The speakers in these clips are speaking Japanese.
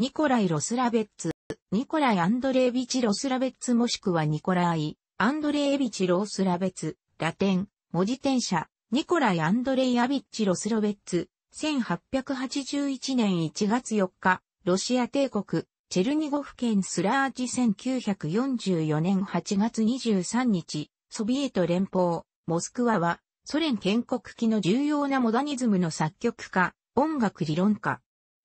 ニコライ・ロスラベッツ、ニコライ・アンドレービチ・ロスラベッツもしくはニコライ、アンドレービチ・ロスラベッツ、ラテン、文字転写、ニコライ・アンドレイ・アビッチ・ロスロベッツ、1881年1月4日、ロシア帝国、チェルニゴフ県スラージ1944年8月23日、ソビエト連邦、モスクワは、ソ連建国期の重要なモダニズムの作曲家、音楽理論家、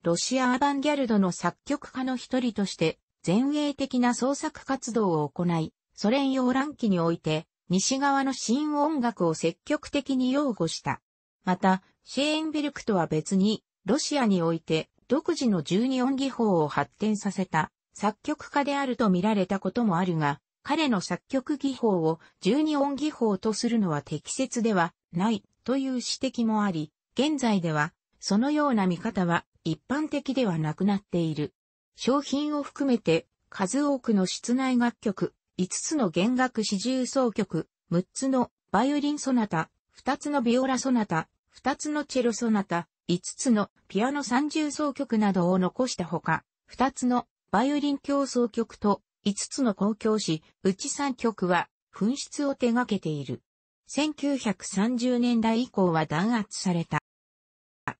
ロシアアバンギャルドの作曲家の一人として、前衛的な創作活動を行い、ソ連用乱期において、西側の新音楽を積極的に擁護した。また、シェーンベルクとは別に、ロシアにおいて独自の十二音技法を発展させた作曲家であると見られたこともあるが、彼の作曲技法を十二音技法とするのは適切ではないという指摘もあり、現在ではそのような見方は一般的ではなくなっている。商品を含めて数多くの室内楽曲、5つの弦楽四重奏曲、6つのバイオリンソナタ、2つのビオラソナタ、2つのチェロソナタ、5つのピアノ三重奏曲などを残したほか、2つのバイオリン競奏曲と5つの公共詩、うち3曲は紛失を手掛けている。1930年代以降は弾圧された。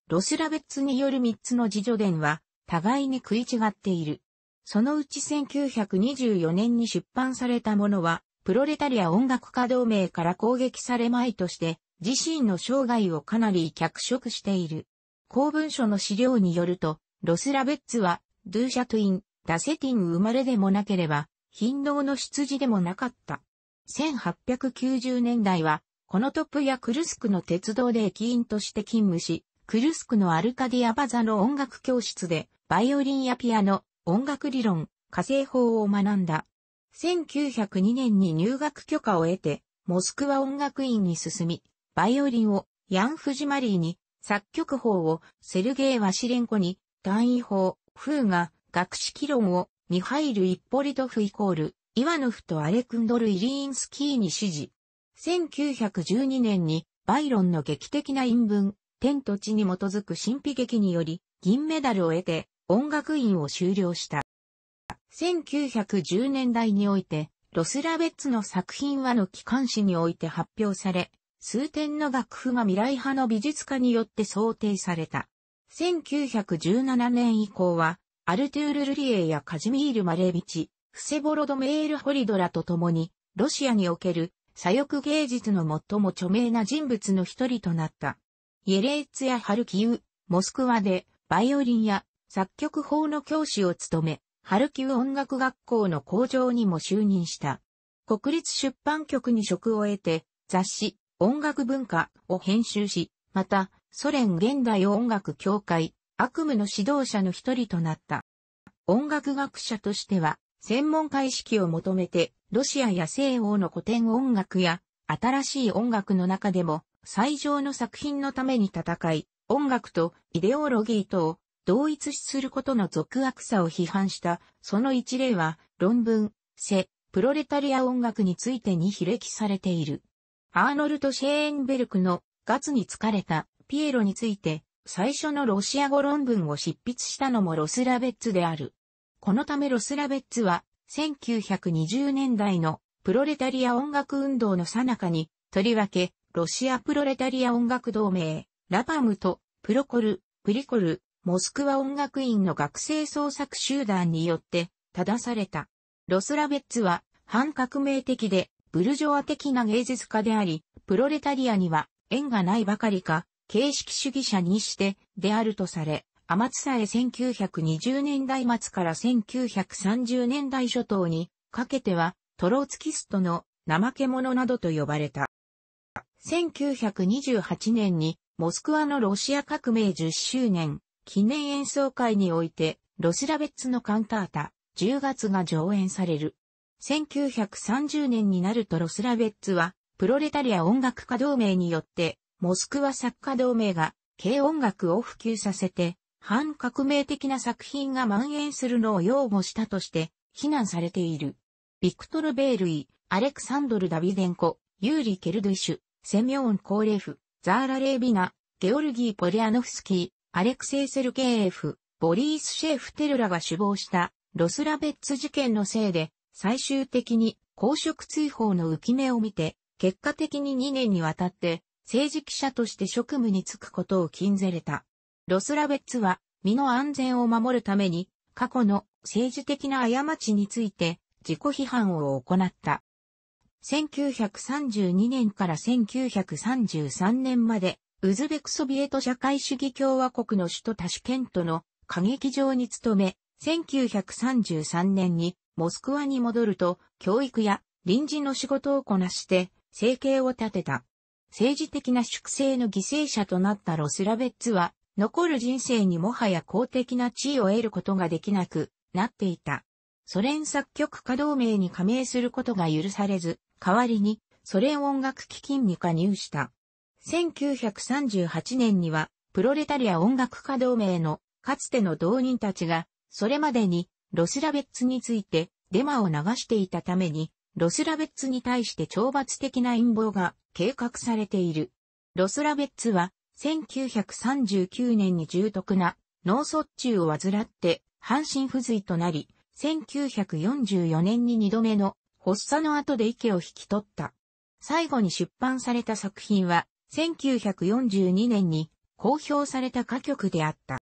ロスラベッツによる3つの自助伝は、互いに食い違っている。そのうち1924年に出版されたものは、プロレタリア音楽家同盟から攻撃されまいとして、自身の生涯をかなり脚色している。公文書の資料によると、ロスラベッツは、ドゥーシャトゥイン、ダセティン生まれでもなければ、貧道の出自でもなかった。1890年代は、このトップやクルスクの鉄道で駅員として勤務し、クルスクのアルカディアバザの音楽教室で、バイオリンやピアノ、音楽理論、火星法を学んだ。1902年に入学許可を得て、モスクワ音楽院に進み、バイオリンをヤン・フジマリーに、作曲法をセルゲイ・ワシレンコに、単位法、フーが学識論をミハイル・イッポリトフイコール、イワノフとアレクンドル・イリーンスキーに指示。1912年にバイロンの劇的な陰文、天と地に基づく神秘劇により、銀メダルを得て、音楽院を修了した。1910年代において、ロスラベッツの作品はの機関誌において発表され、数点の楽譜が未来派の美術家によって想定された。1917年以降は、アルトゥール・ルリエやカジミール・マレービチ、フセボロド・メール・ホリドラと共に、ロシアにおける左翼芸術の最も著名な人物の一人となった。イエレーツやハルキウ、モスクワでバイオリンや作曲法の教師を務め、ハルキウ音楽学校の校長にも就任した。国立出版局に職を得て、雑誌、音楽文化を編集し、また、ソ連現代音楽協会、悪夢の指導者の一人となった。音楽学者としては、専門家意識を求めて、ロシアや西欧の古典音楽や、新しい音楽の中でも、最上の作品のために戦い、音楽とイデオロギーとを同一視することの俗悪さを批判した、その一例は、論文、セ、プロレタリア音楽についてに比歴されている。アーノルト・シェーンベルクのガツに疲れたピエロについて、最初のロシア語論文を執筆したのもロスラベッツである。このためロスラベッツは、1920年代のプロレタリア音楽運動の最中に、とりわけロシアプロレタリア音楽同盟、ラパムと、プロコル、プリコル、モスクワ音楽院の学生創作集団によって、正された。ロスラベッツは、反革命的で、ブルジョア的な芸術家であり、プロレタリアには、縁がないばかりか、形式主義者にして、であるとされ、アマツサレ1920年代末から1930年代初頭に、かけては、トロツキストの、怠け者などと呼ばれた。1928年にモスクワのロシア革命10周年記念演奏会においてロスラベッツのカンタータ10月が上演される。1930年になるとロスラベッツはプロレタリア音楽家同盟によってモスクワ作家同盟が軽音楽を普及させて反革命的な作品が蔓延するのを擁護したとして非難されている。ビクトル・ベールイ、アレクサンドル・ダビデンコ、ユーリ・ケルドゥシュ、セミョン・コーレフ、ザーラ・レービナ、ゲオルギー・ポリアノフスキー、アレクセイ・セルケーエフ、ボリース・シェーフ・テルラが死亡したロスラベッツ事件のせいで、最終的に公職追放の浮き目を見て、結果的に2年にわたって政治記者として職務に就くことを禁ぜれた。ロスラベッツは身の安全を守るために過去の政治的な過ちについて自己批判を行った。1932年から1933年まで、ウズベクソビエト社会主義共和国の首都タシュケントの歌劇場に勤め、1933年にモスクワに戻ると、教育や臨時の仕事をこなして、生計を立てた。政治的な粛清の犠牲者となったロスラベッツは、残る人生にもはや公的な地位を得ることができなくなっていた。ソ連作曲家同盟に加盟することが許されず、代わりにソ連音楽基金に加入した。1938年にはプロレタリア音楽家同盟のかつての同人たちがそれまでにロスラベッツについてデマを流していたためにロスラベッツに対して懲罰的な陰謀が計画されている。ロスラベッツは1939年に重篤な脳卒中を患って半身不随となり、1944年に二度目の発作の後で池を引き取った。最後に出版された作品は、1942年に公表された歌曲であった。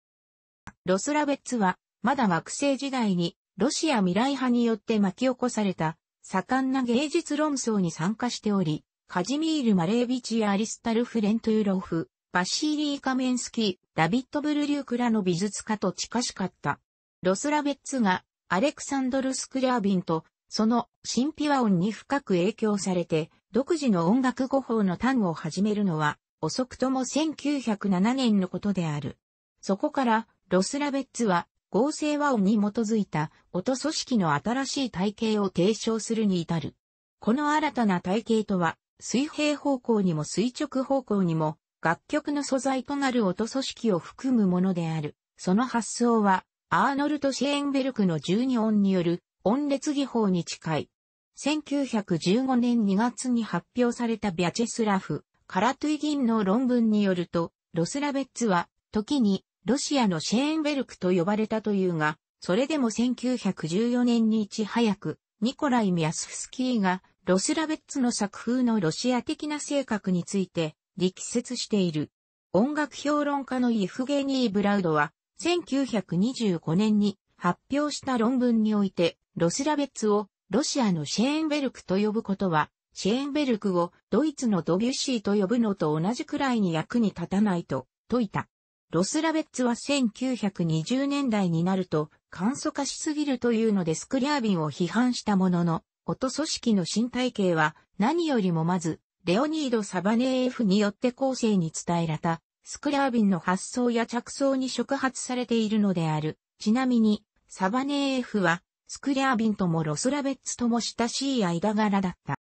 ロスラベッツは、まだ学生時代に、ロシア未来派によって巻き起こされた、盛んな芸術論争に参加しており、カジミール・マレービチやアリスタル・フレントゥーロフ、バシーリー・カメンスキー、ダビット・ブルリュークらの美術家と近しかった。ロスラベッツがアレクサンドル・スクラービンとその神秘和音に深く影響されて、独自の音楽語法の端を始めるのは、遅くとも1907年のことである。そこから、ロスラベッツは、合成和音に基づいた音組織の新しい体系を提唱するに至る。この新たな体系とは、水平方向にも垂直方向にも、楽曲の素材となる音組織を含むものである。その発想は、アーノルト・シェーンベルクの12音による音列技法に近い。1915年2月に発表されたビャチェスラフ、カラトゥイギンの論文によると、ロスラベッツは、時に、ロシアのシェーンベルクと呼ばれたというが、それでも1914年にいち早く、ニコライ・ミアスフスキーが、ロスラベッツの作風のロシア的な性格について、力説している。音楽評論家のイフゲニー・ブラウドは、1925年に発表した論文において、ロスラベッツをロシアのシェーンベルクと呼ぶことは、シェーンベルクをドイツのドビュッシーと呼ぶのと同じくらいに役に立たないと説いた。ロスラベッツは1920年代になると簡素化しすぎるというのでスクリャービンを批判したものの、音組織の新体系は何よりもまず、レオニード・サバネーフによって後世に伝えられた、スクリービンの発想や着想に触発されているのである。ちなみに、サバネーフはスクリャービンともロスラベッツとも親しい間柄だった。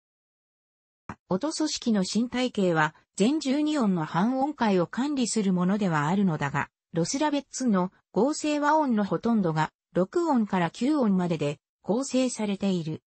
音組織の新体系は全12音の半音階を管理するものではあるのだが、ロスラベッツの合成和音のほとんどが6音から9音までで構成されている。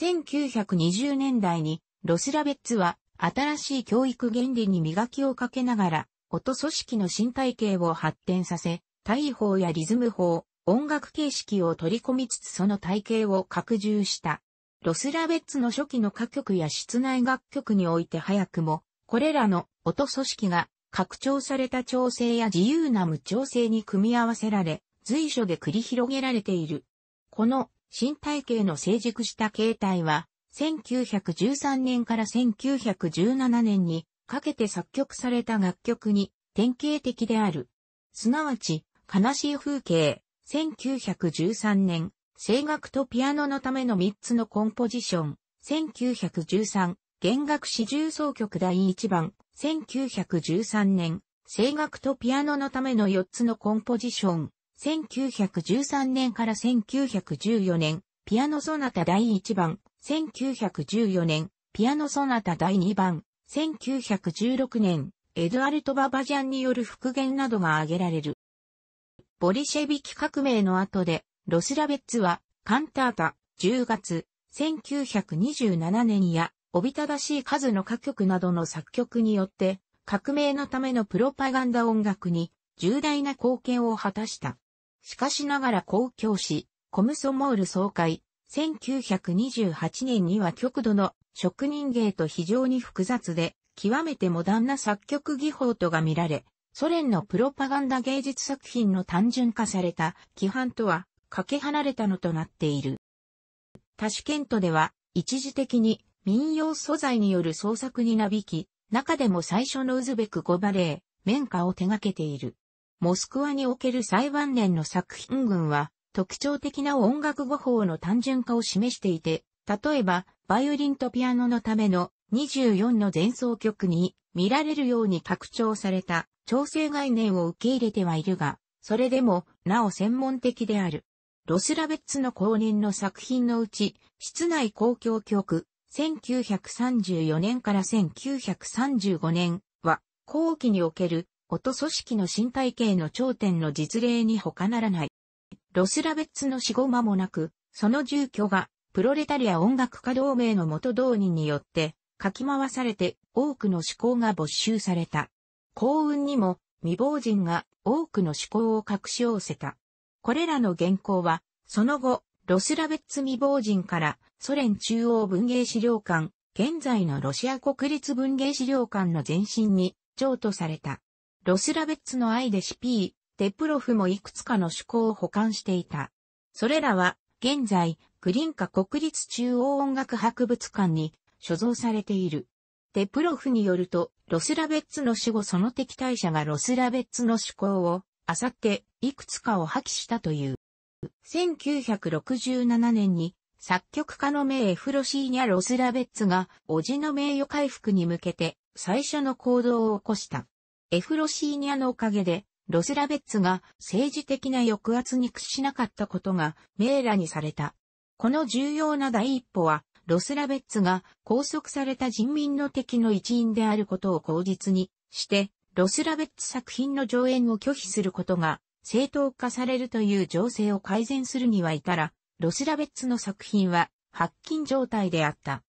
1920年代にロスラベッツは新しい教育原理に磨きをかけながら音組織の新体系を発展させ、大法やリズム法、音楽形式を取り込みつつその体系を拡充した。ロスラベッツの初期の歌曲や室内楽曲において早くも、これらの音組織が拡張された調整や自由な無調整に組み合わせられ、随所で繰り広げられている。この新体系の成熟した形態は、1913年から1917年にかけて作曲された楽曲に典型的である。すなわち、悲しい風景、1913年、声楽とピアノのための3つのコンポジション、1913、弦楽四重奏曲第1番、1913年、声楽とピアノのための4つのコンポジション、1913年から1914年、ピアノソナタ第1番、1914年、ピアノソナタ第2番、1916年、エドアルト・ババジャンによる復元などが挙げられる。ボリシェビキ革命の後で、ロスラベッツは、カンタータ、10月、1927年や、おびただしい数の歌曲などの作曲によって、革命のためのプロパガンダ音楽に重大な貢献を果たした。しかしながら公共誌、コムソモール総会、1928年には極度の職人芸と非常に複雑で、極めてモダンな作曲技法とが見られ、ソ連のプロパガンダ芸術作品の単純化された規範とはかけ離れたのとなっている。タシケントでは一時的に民謡素材による創作になびき、中でも最初のウズベク語バレー、綿花を手掛けている。モスクワにおける最晩年の作品群は特徴的な音楽語法の単純化を示していて、例えば、バイオリンとピアノのための24の前奏曲に見られるように拡張された調整概念を受け入れてはいるが、それでも、なお専門的である。ロスラベッツの後年の作品のうち、室内公共曲、1934年から1935年は、後期における音組織の身体系の頂点の実例に他ならない。ロスラベッツの死後間もなく、その住居がプロレタリア音楽家同盟の元同人によって、かき回されて多くの思考が没収された。幸運にも未亡人が多くの思考を隠し寄せた。これらの原稿は、その後、ロスラベッツ未亡人からソ連中央文芸資料館、現在のロシア国立文芸資料館の前身に譲渡された。ロスラベッツの愛でピ p デプロフもいくつかの思考を保管していた。それらは、現在、プリンカ国立中央音楽博物館に所蔵されている。で、プロフによると、ロスラベッツの死後その敵対者がロスラベッツの思考を、あさって、いくつかを破棄したという。1967年に、作曲家の名エフロシーニャ・ロスラベッツが、叔父の名誉回復に向けて、最初の行動を起こした。エフロシーニャのおかげで、ロスラベッツが政治的な抑圧に屈しなかったことが、名らにされた。この重要な第一歩は、ロスラベッツが拘束された人民の敵の一員であることを口実にして、ロスラベッツ作品の上演を拒否することが正当化されるという情勢を改善するには至ら、ロスラベッツの作品は発禁状態であった。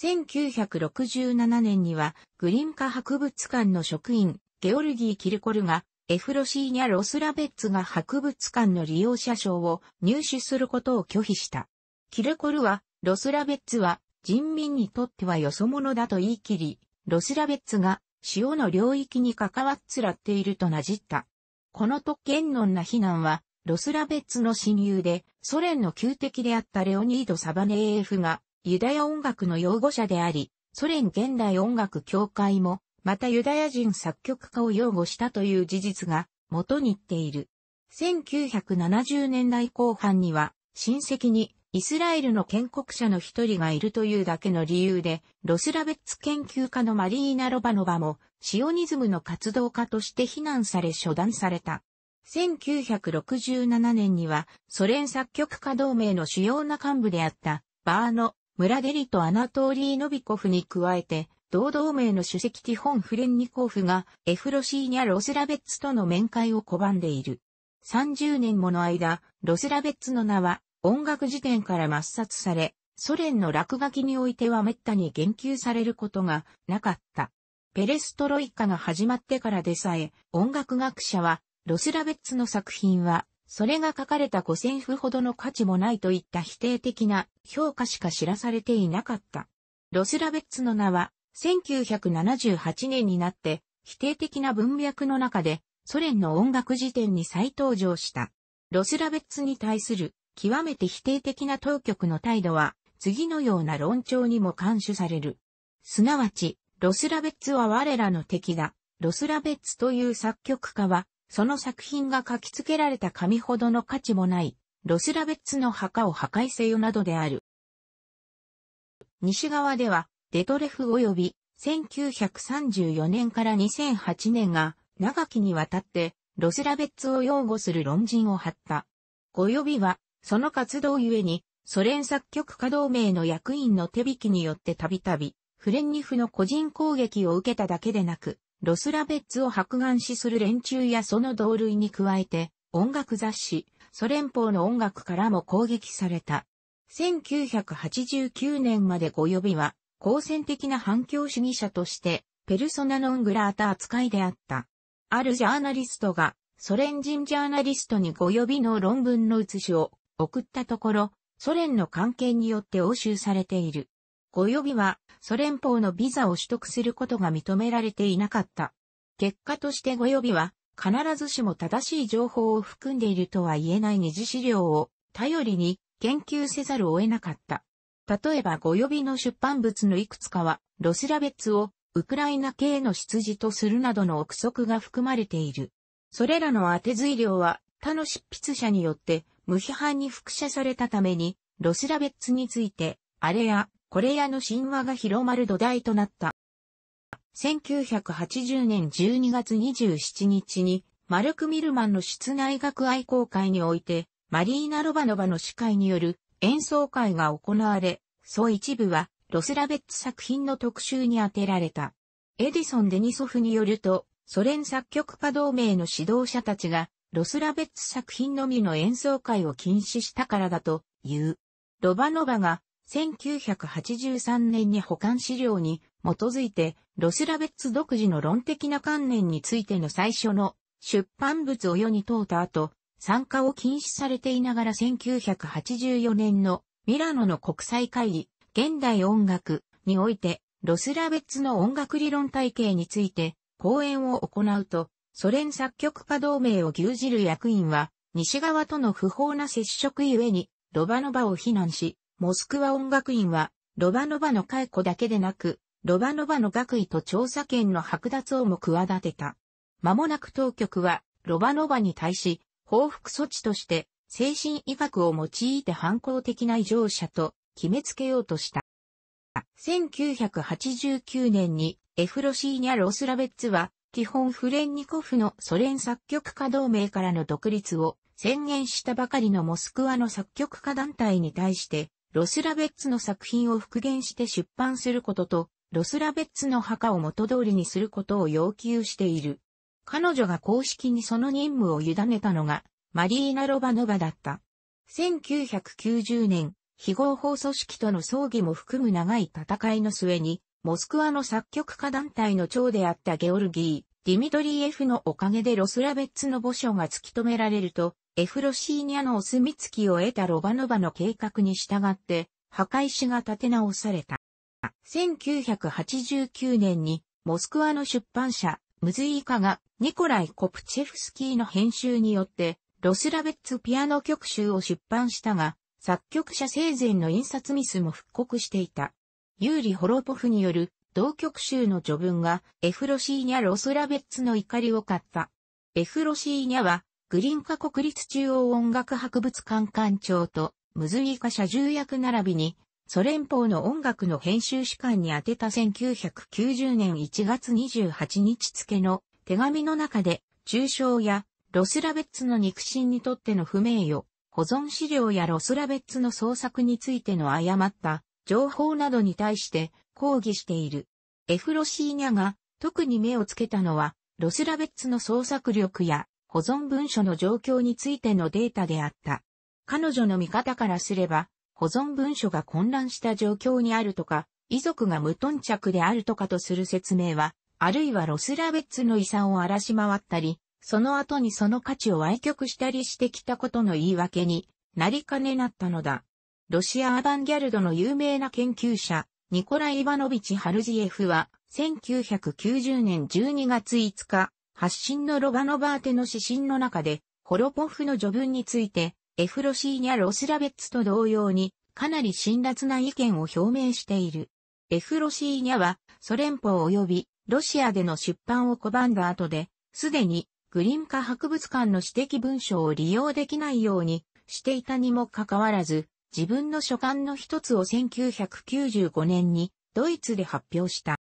1967年にはグリンカ博物館の職員ゲオルギー・キルコルがエフロシーニャ・ロスラベッツが博物館の利用者証を入手することを拒否した。キルコルは、ロスラベッツは、人民にとってはよそ者だと言い切り、ロスラベッツが、塩の領域に関わっつらっているとなじった。この特権論な非難は、ロスラベッツの親友で、ソ連の旧敵であったレオニード・サバネエーフが、ユダヤ音楽の擁護者であり、ソ連現代音楽協会も、またユダヤ人作曲家を擁護したという事実が、元に言っている。1970年代後半には、親戚にイスラエルの建国者の一人がいるというだけの理由で、ロスラベッツ研究家のマリーナ・ロバノバも、シオニズムの活動家として非難され処断された。1967年には、ソ連作曲家同盟の主要な幹部であった、バーノ、ムラデリとアナトーリー・ノビコフに加えて、同同盟の主席ティホン・フレンニコフが、エフロシーニャ・ロスラベッツとの面会を拒んでいる。30年もの間、ロスラベッツの名は音楽辞典から抹殺され、ソ連の落書きにおいては滅多に言及されることがなかった。ペレストロイカが始まってからでさえ、音楽学者は、ロスラベッツの作品は、それが書かれた五千譜ほどの価値もないといった否定的な評価しか知らされていなかった。ロスラベッツの名は、1978年になって、否定的な文脈の中で、ソ連の音楽辞典に再登場した。ロスラベッツに対する極めて否定的な当局の態度は、次のような論調にも監視される。すなわち、ロスラベッツは我らの敵だ。ロスラベッツという作曲家は、その作品が書き付けられた紙ほどの価値もない、ロスラベッツの墓を破壊せよなどである。西側では、デトレフ及び、1934年から2008年が、長きにわたって、ロスラベッツを擁護する論人を張った。及びは、その活動ゆえに、ソ連作曲家同盟の役員の手引きによってたびたび、フレンニフの個人攻撃を受けただけでなく、ロスラベッツを白眼視する連中やその同類に加えて、音楽雑誌、ソ連邦の音楽からも攻撃された。1989年までご予備は、好戦的な反響主義者として、ペルソナノングラータ扱いであった。あるジャーナリストが、ソ連人ジャーナリストにご予備の論文の写しを送ったところ、ソ連の関係によって押収されている。ご予備は、ソ連邦のビザを取得することが認められていなかった。結果としてご予備は、必ずしも正しい情報を含んでいるとは言えない二次資料を頼りに研究せざるを得なかった。例えばご予備の出版物のいくつかは、ロスラベッツをウクライナ系の出自とするなどの憶測が含まれている。それらの当て随量は他の執筆者によって無批判に複写されたために、ロスラベッツについて、あれや、これやの神話が広まる土台となった。1980年12月27日に、マルク・ミルマンの室内学愛好会において、マリーナ・ロバノバの司会による演奏会が行われ、そう一部は、ロスラベッツ作品の特集に充てられた。エディソン・デニソフによると、ソ連作曲家同盟の指導者たちが、ロスラベッツ作品のみの演奏会を禁止したからだという。ロバノバが1983年に保管資料に基づいてロスラベッツ独自の論的な観念についての最初の出版物を世に問うた後、参加を禁止されていながら1984年のミラノの国際会議、現代音楽において、ロスラベッツの音楽理論体系について講演を行うと、ソ連作曲家同盟を牛耳る役員は、西側との不法な接触ゆえに、ロバノバを非難し、モスクワ音楽院は、ロバノバの解雇だけでなく、ロバノバの学位と調査権の剥奪をも企てた。間もなく当局は、ロバノバに対し、報復措置として、精神医学を用いて反抗的な異常者と決めつけようとした。1989年にエフロシーニャ・ロスラベッツは基本フレンニコフのソ連作曲家同盟からの独立を宣言したばかりのモスクワの作曲家団体に対して、ロスラベッツの作品を復元して出版することと、ロスラベッツの墓を元通りにすることを要求している。彼女が公式にその任務を委ねたのが、マリーナ・ロバノバだった。1990年、非合法組織との葬儀も含む長い戦いの末に、モスクワの作曲家団体の長であったゲオルギー、ディミトリーエフのおかげでロスラベッツの墓所が突き止められると、エフロシーニャのお墨付きを得たロバノバの計画に従って、墓石が建て直された。1989年に、モスクワの出版社、ムズイーカが、ニコライ・コプチェフスキーの編集によって、ロスラベッツピアノ曲集を出版したが、作曲者生前の印刷ミスも復刻していた。ユーリ・ホロポフによる同曲集の序文がエフロシーニャ・ロスラベッツの怒りを買った。エフロシーニャはグリンカ国立中央音楽博物館館長とムズイカ社重役並びにソ連邦の音楽の編集士官に宛てた1990年1月28日付の手紙の中で中傷やロスラベッツの肉親にとっての不名誉、保存資料やロスラベッツの創作についての誤った情報などに対して抗議している。エフロシーニャが特に目をつけたのは、ロスラベッツの創作力や保存文書の状況についてのデータであった。彼女の見方からすれば、保存文書が混乱した状況にあるとか、遺族が無頓着であるとかとする説明は、あるいはロスラベッツの遺産を荒らし回ったり、その後にその価値を歪曲したりしてきたことの言い訳になりかねなったのだ。ロシアアバンギャルドの有名な研究者、ニコラ・イバノビチ・ハルジエフは、1990年12月5日、発信のロガノバーテの指針の中で、ホロポフの序文について、エフロシーニャ・ロスラベッツと同様に、かなり辛辣な意見を表明している。エフロシーニャは、ソ連邦及び、ロシアでの出版を拒んだ後で、すでに、グリムカ博物館の私的文書を利用できないようにしていたにもかかわらず、自分の書簡の一つを1995年にドイツで発表した。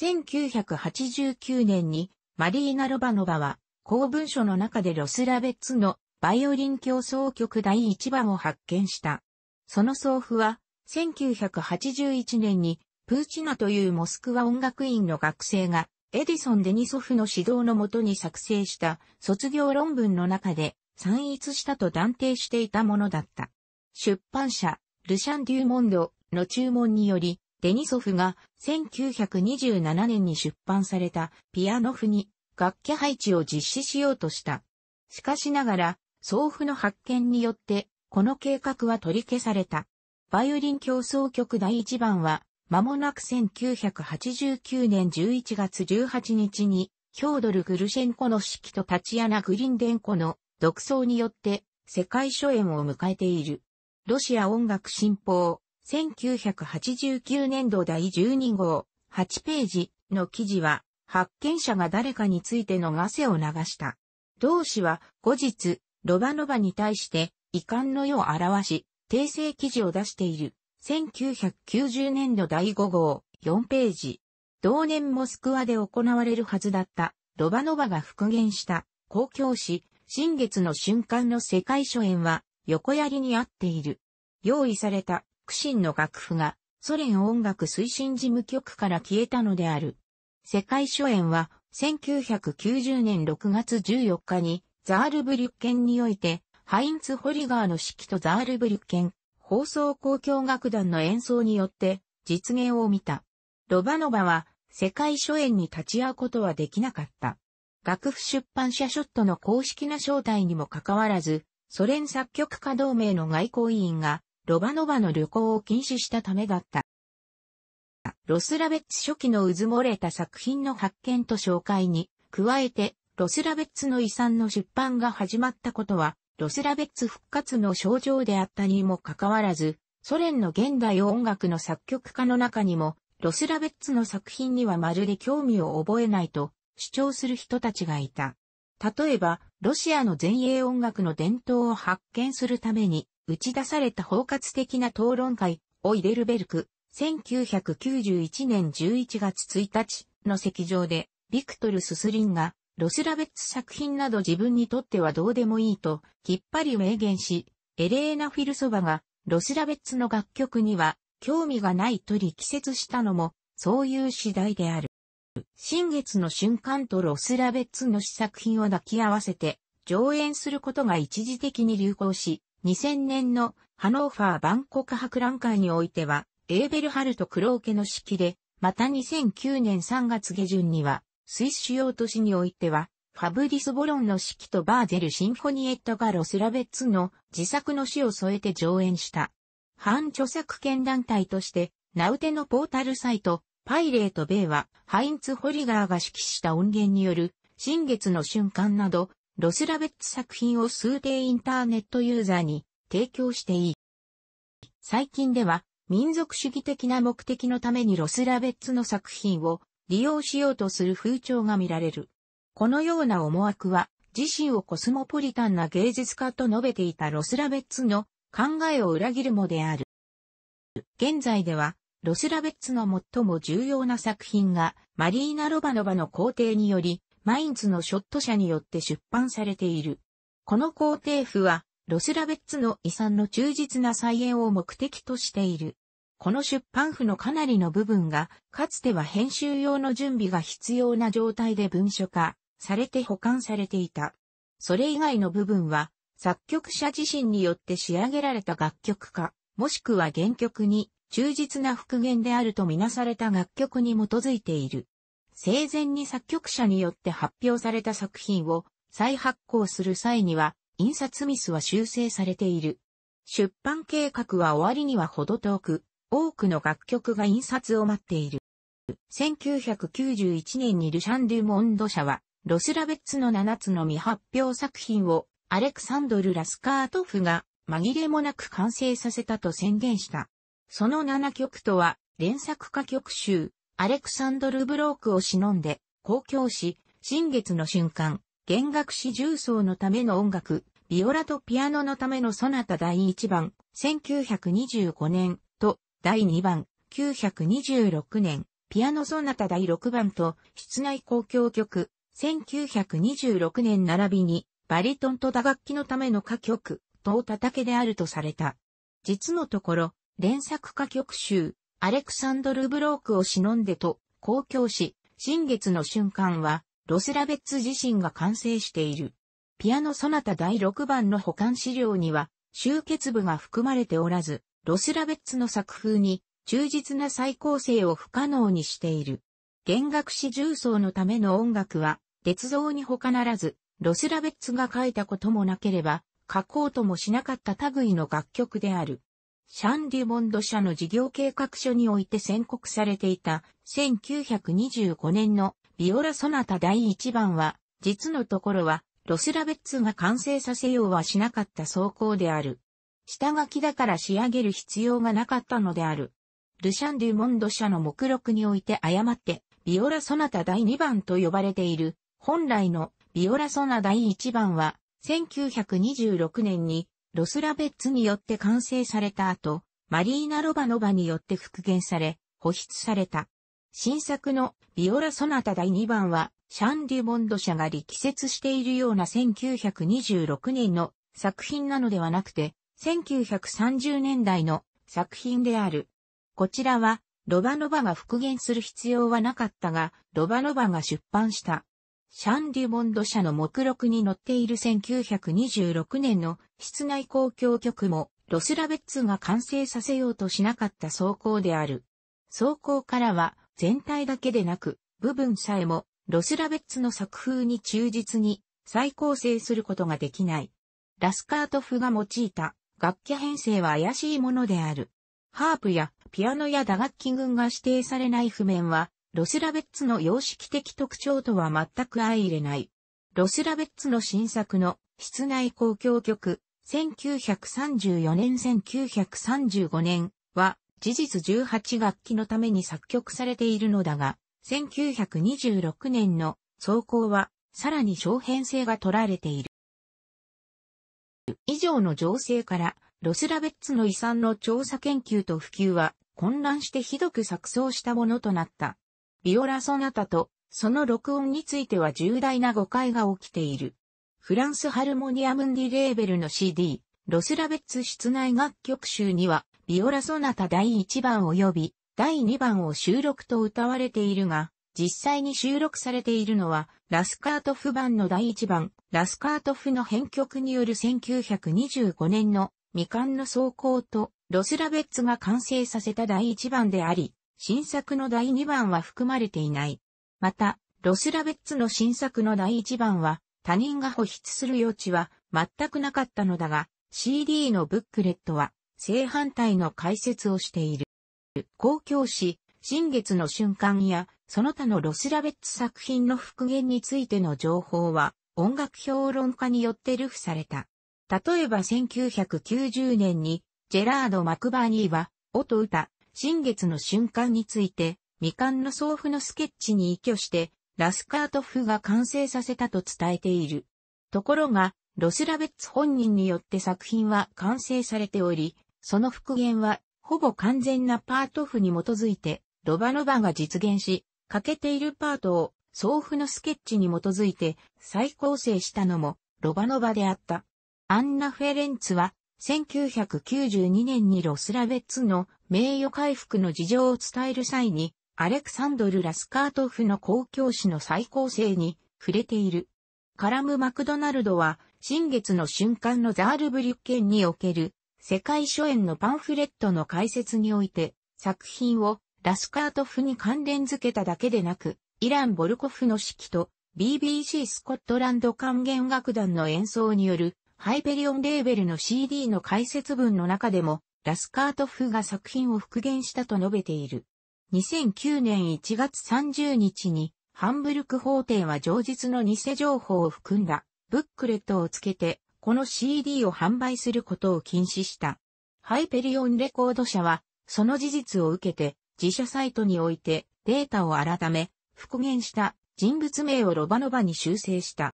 1989年にマリーナ・ロバノバは公文書の中でロスラベッツのバイオリン競争曲第1番を発見した。その送付は1981年にプーチナというモスクワ音楽院の学生がエディソン・デニソフの指導のもとに作成した卒業論文の中で散逸したと断定していたものだった。出版社、ルシャン・デューモンドの注文により、デニソフが1927年に出版されたピアノ譜に楽器配置を実施しようとした。しかしながら、送付の発見によって、この計画は取り消された。バイオリン競争曲第1番は、間もなく1989年11月18日に、ヒョードル・グルシェンコの指揮とタチアナ・グリンデンコの独奏によって、世界初演を迎えている。ロシア音楽新報、1989年度第12号、8ページの記事は、発見者が誰かについての汗を流した。同氏は後日、ロバノバに対して遺憾の世を表し、訂正記事を出している。1990年度第5号、4ページ。同年モスクワで行われるはずだったロバノバが復元した公共誌、新月の瞬間の世界初演は横槍にあっている。用意された、苦心の楽譜が、ソ連音楽推進事務局から消えたのである。世界初演は、1990年6月14日に、ザールブリュッケンにおいて、ハインツ・ホリガーの指揮とザールブリュッケン、放送交響楽団の演奏によって、実現を見た。ロバノバは、世界初演に立ち会うことはできなかった。楽譜出版社ショットの公式な招待にもかかわらず、ソ連作曲家同盟の外交委員が、ロバノバの旅行を禁止したためだった。ロスラベッツ初期の渦漏れた作品の発見と紹介に、加えて、ロスラベッツの遺産の出版が始まったことは、ロスラベッツ復活の症状であったにもかかわらず、ソ連の現代音楽の作曲家の中にも、ロスラベッツの作品にはまるで興味を覚えないと主張する人たちがいた。例えば、ロシアの前衛音楽の伝統を発見するために、打ち出された包括的な討論会をイデルベルク、1991年11月1日の席上で、ビクトル・ススリンが、ロスラベッツ作品など自分にとってはどうでもいいと、きっぱり明言し、エレーナ・フィルソバが、ロスラベッツの楽曲には、興味がないと力説したのも、そういう次第である。新月の瞬間とロスラベッツの試作品を抱き合わせて、上演することが一時的に流行し、2000年のハノーファー万国博覧会においては、エーベルハルト・クローケの式で、また2009年3月下旬には、スイス主要都市においては、ファブリス・ボロンの式とバーゼル・シンフォニエットがロスラベッツの自作の詩を添えて上演した。反著作権団体として、ナウテのポータルサイト、パイレートイは、ハインツ・ホリガーが指揮した音源による、新月の瞬間など、ロスラベッツ作品を数定インターネットユーザーに提供していい。最近では、民族主義的な目的のためにロスラベッツの作品を利用しようとする風潮が見られる。このような思惑は、自身をコスモポリタンな芸術家と述べていたロスラベッツの考えを裏切るもである。現在では、ロスラベッツの最も重要な作品が、マリーナ・ロバノバの皇帝により、マインズのショット社によって出版されている。この皇帝府は、ロスラベッツの遺産の忠実な再演を目的としている。この出版譜のかなりの部分が、かつては編集用の準備が必要な状態で文書化されて保管されていた。それ以外の部分は、作曲者自身によって仕上げられた楽曲化、もしくは原曲に忠実な復元であるとみなされた楽曲に基づいている。生前に作曲者によって発表された作品を再発行する際には、印刷ミスは修正されている。出版計画は終わりには程遠く、多くの楽曲が印刷を待っている。1991年にルシャン・デュモンド社は、ロスラベッツの7つの未発表作品を、アレクサンドル・ラスカートフが紛れもなく完成させたと宣言した。その7曲とは、連作歌曲集、アレクサンドル・ブロークを忍んで、公共し、新月の瞬間、弦楽詩重奏のための音楽、ビオラとピアノのためのソナタ第1番、1925年と、第2番、926年、ピアノソナタ第6番と、室内公共曲、1926年並びに、バリトンと打楽器のための歌曲、とおたたけであるとされた。実のところ、連作歌曲集、アレクサンドル・ブロークを忍んでと、公共し、新月の瞬間は、ロスラベッツ自身が完成している。ピアノソナタ第6番の保管資料には、集結部が含まれておらず、ロスラベッツの作風に、忠実な再構成を不可能にしている。弦楽師重奏のための音楽は、鉄造に他ならず、ロスラベッツが書いたこともなければ、書こうともしなかった類の楽曲である。シャンデュモンド社の事業計画書において宣告されていた1925年のビオラソナタ第1番は、実のところは、ロスラベッツが完成させようはしなかった走行である。下書きだから仕上げる必要がなかったのである。ルシャン・デュ・モンド社の目録において誤って、ビオラ・ソナタ第2番と呼ばれている、本来のビオラ・ソナ第1番は、1926年にロスラベッツによって完成された後、マリーナ・ロバノバによって復元され、保湿された。新作のビオラ・ソナタ第2番は、シャン・デュボンド社が力説しているような1926年の作品なのではなくて、1930年代の作品である。こちらは、ロバノバが復元する必要はなかったが、ロバノバが出版したシャンデュモンド社の目録に載っている1926年の室内公共局もロスラベッツが完成させようとしなかった走行である。走行からは全体だけでなく部分さえもロスラベッツの作風に忠実に再構成することができない。ラスカートフが用いた楽器編成は怪しいものである。ハープやピアノや打楽器群が指定されない譜面はロスラベッツの様式的特徴とは全く相入れない。ロスラベッツの新作の室内交響曲、1934年1935年は事実18楽器のために作曲されているのだが、1926年の走行はさらに小編成が取られている。以上の情勢から、ロスラベッツの遺産の調査研究と普及は混乱してひどく錯綜したものとなった。ビオラソナタと、その録音については重大な誤解が起きている。フランスハルモニアムンディレーベルの CD、ロスラベッツ室内楽曲集には、ビオラソナタ第1番及び第2番を収録と歌われているが、実際に収録されているのは、ラスカートフ版の第1番、ラスカートフの編曲による1925年の未完の走行と、ロスラベッツが完成させた第1番であり、新作の第2番は含まれていない。また、ロスラベッツの新作の第1番は、他人が保筆する余地は全くなかったのだが、CD のブックレットは正反対の解説をしている。公共誌、新月の瞬間や、その他のロスラベッツ作品の復元についての情報は、音楽評論家によって流布された。例えば1990年に、ジェラード・マクバーニーは、音歌、新月の瞬間について、未完の送付のスケッチに依拠して、ラスカートフが完成させたと伝えている。ところが、ロスラベッツ本人によって作品は完成されており、その復元は、ほぼ完全なパート譜に基づいて、ロバノバが実現し、欠けているパートを、送付のスケッチに基づいて再構成したのも、ロバノバであった。アンナ・フェレンツは、1992年にロスラベッツの名誉回復の事情を伝える際に、アレクサンドル・ラスカートフの公共史の再構成に触れている。カラム・マクドナルドは、新月の瞬間のザールブリュッケンにおける世界初演のパンフレットの解説において、作品をラスカートフに関連付けただけでなく、イラン・ボルコフの指揮と BBC スコットランド管弦楽団の演奏によるハイペリオンレーベルの CD の解説文の中でもラスカートフが作品を復元したと述べている。2009年1月30日に、ハンブルク法廷は上日の偽情報を含んだブックレットをつけて、この CD を販売することを禁止した。ハイペリオンレコード社は、その事実を受けて、自社サイトにおいてデータを改め、復元した人物名をロバノバに修正した。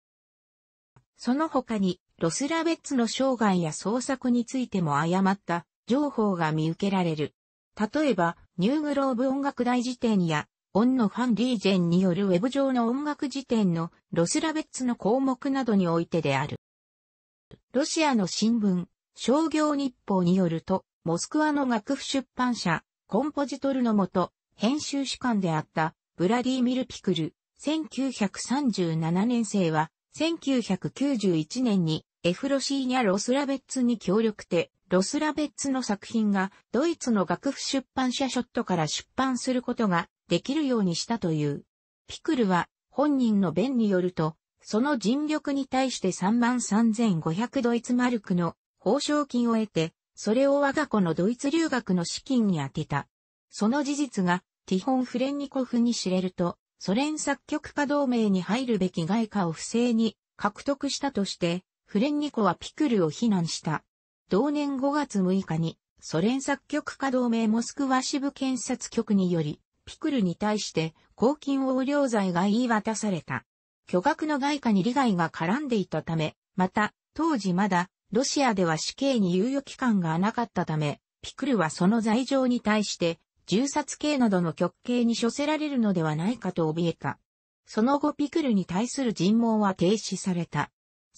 その他に、ロスラベッツの生涯や創作についても誤った情報が見受けられる。例えば、ニューグローブ音楽大辞典や、オンのファンリージェンによるウェブ上の音楽辞典のロスラベッツの項目などにおいてである。ロシアの新聞、商業日報によると、モスクワの楽譜出版社、コンポジトルのもと、編集主管であった、ブラディミル・ピクル、1937年生は、1991年にエフロシーニャ・ロスラベッツに協力て、ロスラベッツの作品がドイツの楽譜出版社ショットから出版することができるようにしたという。ピクルは本人の弁によると、その尽力に対して33,500ドイツマルクの報奨金を得て、それを我が子のドイツ留学の資金に充てた。その事実がティホン・フレンニコフに知れると、ソ連作曲家同盟に入るべき外貨を不正に獲得したとして、フレンニコはピクルを非難した。同年5月6日に、ソ連作曲家同盟モスクワ支部検察局により、ピクルに対して公金横領罪が言い渡された。巨額の外貨に利害が絡んでいたため、また、当時まだ、ロシアでは死刑に猶予期間がなかったため、ピクルはその罪状に対して、銃殺刑などの極刑に処せられるのではないかと怯えた。その後ピクルに対する尋問は停止された。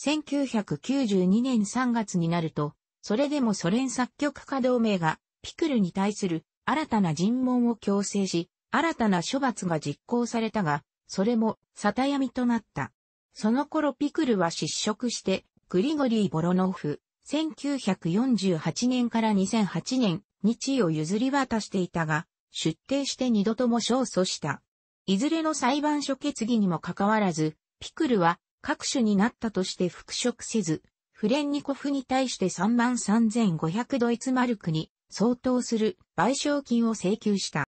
1992年3月になると、それでもソ連作曲家同盟がピクルに対する新たな尋問を強制し、新たな処罰が実行されたが、それも沙汰闇となった。その頃ピクルは失職して、グリゴリー・ボロノフ、1948年から2008年日を譲り渡していたが、出廷して二度とも勝訴した。いずれの裁判所決議にもかかわらず、ピクルは各種になったとして復職せず、フレンニコフに対して33,500ドイツマルクに相当する賠償金を請求した。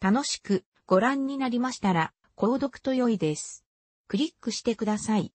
楽しくご覧になりましたら、購読と良いです。クリックしてください。